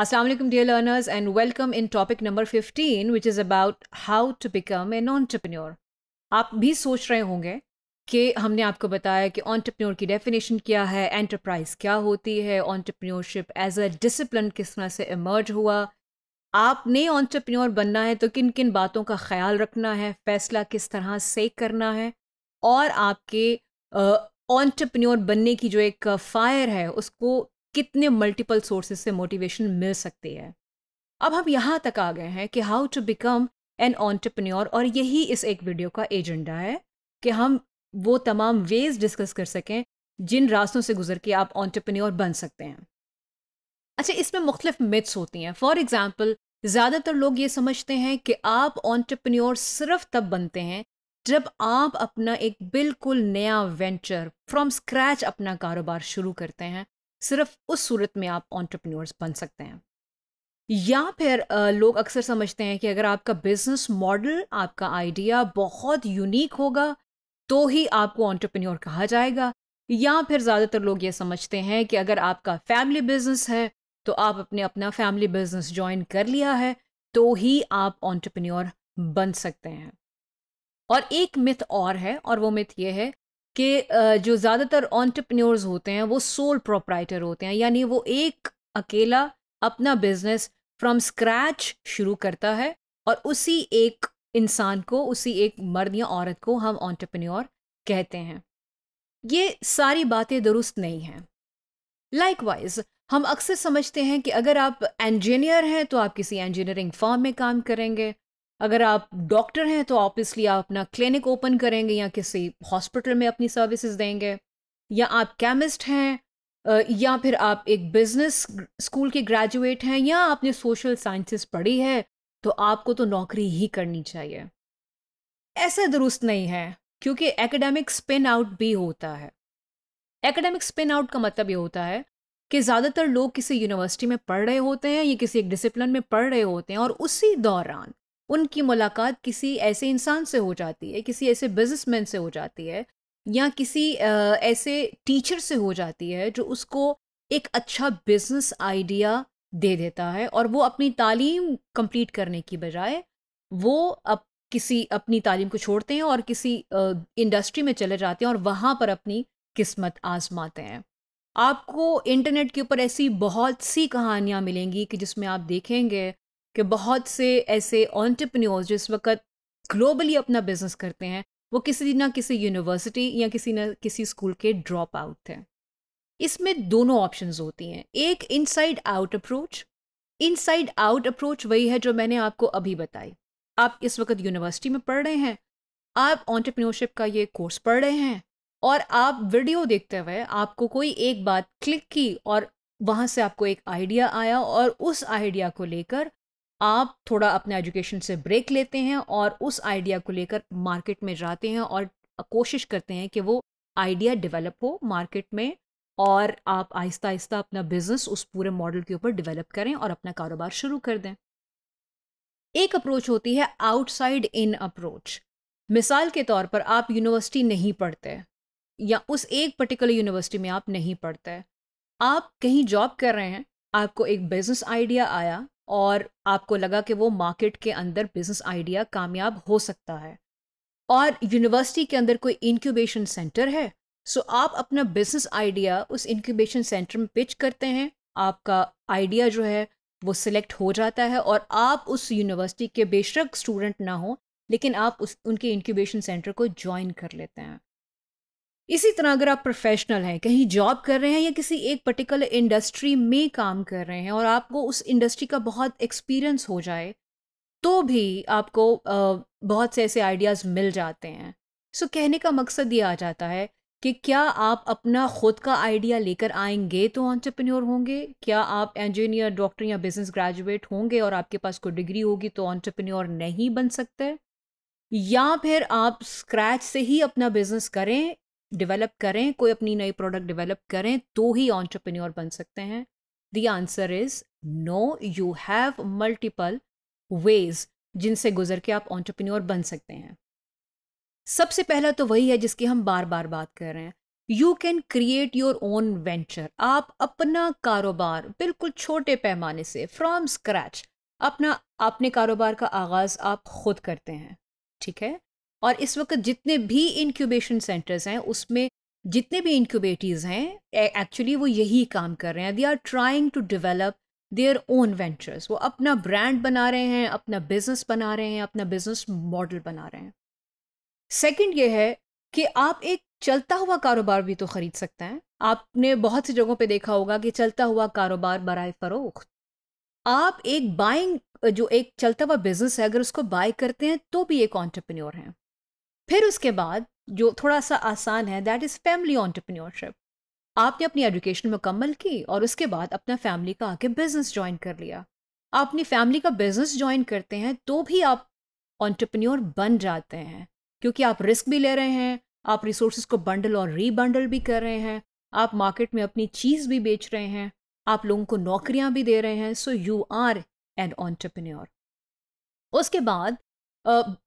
Assalamualaikum, dear learners, and welcome in topic number 15, which is about how to become an entrepreneur. आप भी सोच रहे होंगे कि हमने आपको बताया कि ऑन्टरप्रेन्योर की डेफिनेशन क्या है एंटरप्राइज क्या होती है ऑन्टरप्रेन्योरशिप एज अ डिसिप्लिन किस तरह से इमर्ज हुआ आपने ऑन्टरप्रेन्योर बनना है तो किन किन बातों का ख्याल रखना है फैसला किस तरह से करना है और आपके ऑन्टरप्रेन्योर बनने की जो एक फायर है उसको कितने मल्टीपल सोर्सेज से मोटिवेशन मिल सकती है अब हम यहाँ तक आ गए हैं कि how to become an entrepreneur और यही इस एक वीडियो का एजेंडा है कि हम वो तमाम वेज डिस्कस कर सकें जिन रास्तों से गुजर के आप ऑन्टरप्रन्योर बन सकते हैं अच्छा इसमें मुख्तलिफ मिथ्स होती हैं फॉर एग्ज़ाम्पल ज़्यादातर लोग ये समझते हैं कि आप ऑन्टरप्रन्योर सिर्फ तब बनते हैं जब आप अपना एक बिल्कुल नया वेंचर फ्रॉम स्क्रैच अपना कारोबार शुरू करते हैं सिर्फ उस सूरत में आप ऑन्टरप्रनोर्स बन सकते हैं या फिर लोग अक्सर समझते हैं कि अगर आपका बिजनेस मॉडल आपका आइडिया बहुत यूनिक होगा तो ही आपको ऑन्टरप्रनोर कहा जाएगा या फिर ज़्यादातर लोग ये समझते हैं कि अगर आपका फैमिली बिजनेस है तो आप अपने अपना फैमिली बिजनेस ज्वाइन कर लिया है तो ही आप ऑन्टरप्रनोर बन सकते हैं और एक मिथ और है और वो मिथ ये है कि जो ज़्यादातर ऑन्टरप्रनोर्स होते हैं वो सोल प्रोपराइटर होते हैं यानी वो एक अकेला अपना बिजनेस फ्रॉम स्क्रैच शुरू करता है और उसी एक इंसान को उसी एक मर्द या औरत को हम ऑन्टरप्रनोर कहते हैं ये सारी बातें दुरुस्त नहीं हैं लाइकवाइज हम अक्सर समझते हैं कि अगर आप इंजीनियर हैं तो आप किसी इंजीनियरिंग फॉर्म में काम करेंगे अगर आप डॉक्टर हैं तो ऑब्वियसली आप अपना क्लिनिक ओपन करेंगे या किसी हॉस्पिटल में अपनी सर्विसेज देंगे या आप केमिस्ट हैं या फिर आप एक बिजनेस स्कूल के ग्रेजुएट हैं या आपने सोशल साइंसेस पढ़ी है तो आपको तो नौकरी ही करनी चाहिए ऐसा दुरुस्त नहीं है क्योंकि एकेडमिक स्पिन आउट भी होता है एकेडमिक स्पिन आउट का मतलब ये होता है कि ज़्यादातर लोग किसी यूनिवर्सिटी में पढ़ रहे होते हैं या किसी एक डिसिप्लिन में पढ़ रहे होते हैं और उसी दौरान उनकी मुलाकात किसी ऐसे इंसान से हो जाती है किसी ऐसे बिजनेसमैन से हो जाती है या किसी ऐसे टीचर से हो जाती है जो उसको एक अच्छा बिजनेस आइडिया दे देता है और वो अपनी तालीम कंप्लीट करने की बजाय वो अब किसी अपनी तालीम को छोड़ते हैं और किसी इंडस्ट्री में चले जाते हैं और वहाँ पर अपनी किस्मत आजमाते हैं आपको इंटरनेट के ऊपर ऐसी बहुत सी कहानियाँ मिलेंगी कि जिसमें आप देखेंगे कि बहुत से ऐसे ऑन्टरप्रन्योर्स जो इस वक्त ग्लोबली अपना बिजनेस करते हैं वो किसी ना किसी यूनिवर्सिटी या किसी ना किसी स्कूल के ड्रॉप आउट थे इसमें दोनों ऑप्शंस होती हैं एक inside out approach inside out approach वही है जो मैंने आपको अभी बताई आप इस वक्त यूनिवर्सिटी में पढ़ रहे हैं आप ऑन्टरप्रीनोरशिप का ये कोर्स पढ़ रहे हैं और आप वीडियो देखते हुए आपको कोई एक बात क्लिक की और वहाँ से आपको एक आइडिया आया और उस आइडिया को लेकर आप थोड़ा अपने एजुकेशन से ब्रेक लेते हैं और उस आइडिया को लेकर मार्केट में जाते हैं और कोशिश करते हैं कि वो आइडिया डेवलप हो मार्केट में और आप आहिस्ता आहिस्ता अपना बिजनेस उस पूरे मॉडल के ऊपर डेवलप करें और अपना कारोबार शुरू कर दें एक अप्रोच होती है आउटसाइड इन अप्रोच मिसाल के तौर पर आप यूनिवर्सिटी नहीं पढ़ते या उस एक पर्टिकुलर यूनिवर्सिटी में आप नहीं पढ़ते आप कहीं जॉब कर रहे हैं आपको एक बिजनेस आइडिया आया और आपको लगा कि वो मार्केट के अंदर बिजनेस आइडिया कामयाब हो सकता है और यूनिवर्सिटी के अंदर कोई इंक्यूबेशन सेंटर है सो आप अपना बिजनेस आइडिया उस इंक्यूबेशन सेंटर में पिच करते हैं आपका आइडिया जो है वो सिलेक्ट हो जाता है और आप उस यूनिवर्सिटी के बेशक स्टूडेंट ना हो लेकिन आप उस उनके इंक्यूबेशन सेंटर को ज्वाइन कर लेते हैं इसी तरह अगर आप प्रोफेशनल हैं कहीं जॉब कर रहे हैं या किसी एक पर्टिकुलर इंडस्ट्री में काम कर रहे हैं और आपको उस इंडस्ट्री का बहुत एक्सपीरियंस हो जाए तो भी आपको बहुत से ऐसे आइडियाज़ मिल जाते हैं सो so, कहने का मकसद ये आ जाता है कि क्या आप अपना खुद का आइडिया लेकर आएंगे तो ऑन्टरप्रेन्योर होंगे क्या आप इंजीनियर डॉक्टर या बिजनेस ग्रेजुएट होंगे और आपके पास कोई डिग्री होगी तो ऑन्टरप्रेन्योर नहीं बन सकते या फिर आप स्क्रैच से ही अपना बिजनेस करें डेवलप करें कोई अपनी नई प्रोडक्ट डेवलप करें तो ही ऑन्टरप्रेन्योर बन सकते हैं the answer is no you have multiple ways जिनसे गुजर के आप ऑन्टरप्रेन्योर बन सकते हैं सबसे पहला तो वही है जिसकी हम बार बार बात कर रहे हैं you can create your own venture आप अपना कारोबार बिल्कुल छोटे पैमाने से फ्रॉम स्क्रैच अपना अपने कारोबार का आगाज आप खुद करते हैं ठीक है और इस वक्त जितने भी इंक्यूबेशन सेंटर्स हैं उसमें जितने भी इंक्यूबेटीज हैं एक्चुअली वो यही काम कर रहे हैं they are trying to develop their own ventures वो अपना ब्रांड बना रहे हैं अपना बिजनेस बना रहे हैं अपना बिजनेस मॉडल बना रहे हैं सेकेंड ये है कि आप एक चलता हुआ कारोबार भी तो ख़रीद सकते हैं आपने बहुत सी जगहों पे देखा होगा कि चलता हुआ कारोबार बरए फ़रोख्त आप एक बाइंग जो एक चलता हुआ बिजनेस है अगर उसको बाय करते हैं तो भी एक ऑन्टरप्रेन्योर हैं फिर उसके बाद जो थोड़ा सा आसान है दैट इज़ फैमिली ऑन्टरप्रेन्योरशिप आपने अपनी एजुकेशन मुकम्मल की और उसके बाद अपना फैमिली का आके बिजनेस ज्वाइन कर लिया आप अपनी फैमिली का बिजनेस ज्वाइन करते हैं तो भी आप ऑन्टरप्रेन्योर बन जाते हैं क्योंकि आप रिस्क भी ले रहे हैं आप रिसोर्स को बंडल और रीबंडल भी कर रहे हैं आप मार्केट में अपनी चीज़ भी बेच रहे हैं आप लोगों को नौकरियां भी दे रहे हैं so you are an entrepreneur उसके बाद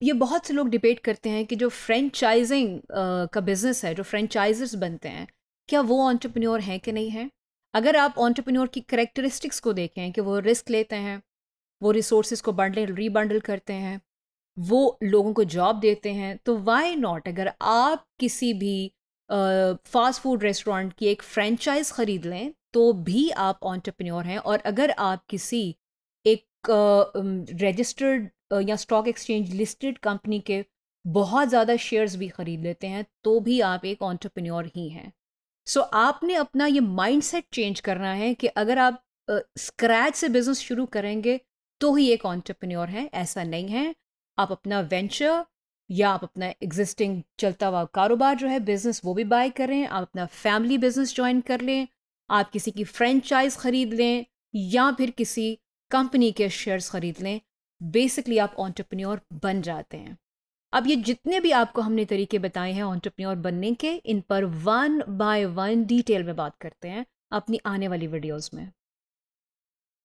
ये बहुत से लोग डिबेट करते हैं कि जो फ्रेंचाइजिंग का बिजनेस है जो फ्रेंचाइजर्स बनते हैं क्या वो ऑन्टरप्रन्योर हैं कि नहीं हैं अगर आप ऑन्टरप्रन्योर की करेक्टरिस्टिक्स को देखें कि वो रिस्क लेते हैं वो रिसोर्स को बंडल रीबंडल करते हैं वो लोगों को जॉब देते हैं तो वाई नॉट अगर आप किसी भी फास्ट फूड रेस्टोरेंट की एक फ्रेंचाइज ख़रीद लें तो भी आप ऑन्टरप्रन्योर हैं और अगर आप किसी एक रजिस्टर्ड या स्टॉक एक्सचेंज लिस्टेड कंपनी के बहुत ज़्यादा शेयर्स भी ख़रीद लेते हैं तो भी आप एक ऑन्टरप्रन्योर ही हैं सो so, आपने अपना ये माइंडसेट चेंज करना है कि अगर आप स्क्रैच uh, से बिजनेस शुरू करेंगे तो ही एक ऑन्टरप्रन्योर हैं ऐसा नहीं है आप अपना वेंचर या आप अपना एग्जिस्टिंग चलता हुआ कारोबार जो है बिजनेस वो भी बाय करें आप अपना फैमिली बिजनेस ज्वाइन कर लें आप किसी की फ्रेंचाइज ख़रीद लें या फिर किसी कंपनी के शेयर्स ख़रीद लें बेसिकली आप ऑन्टरप्रन्योर बन जाते हैं अब ये जितने भी आपको हमने तरीके बताए हैं ऑन्टरप्रन्योर बनने के इन पर वन बाय वन डिटेल में बात करते हैं अपनी आने वाली वीडियोज में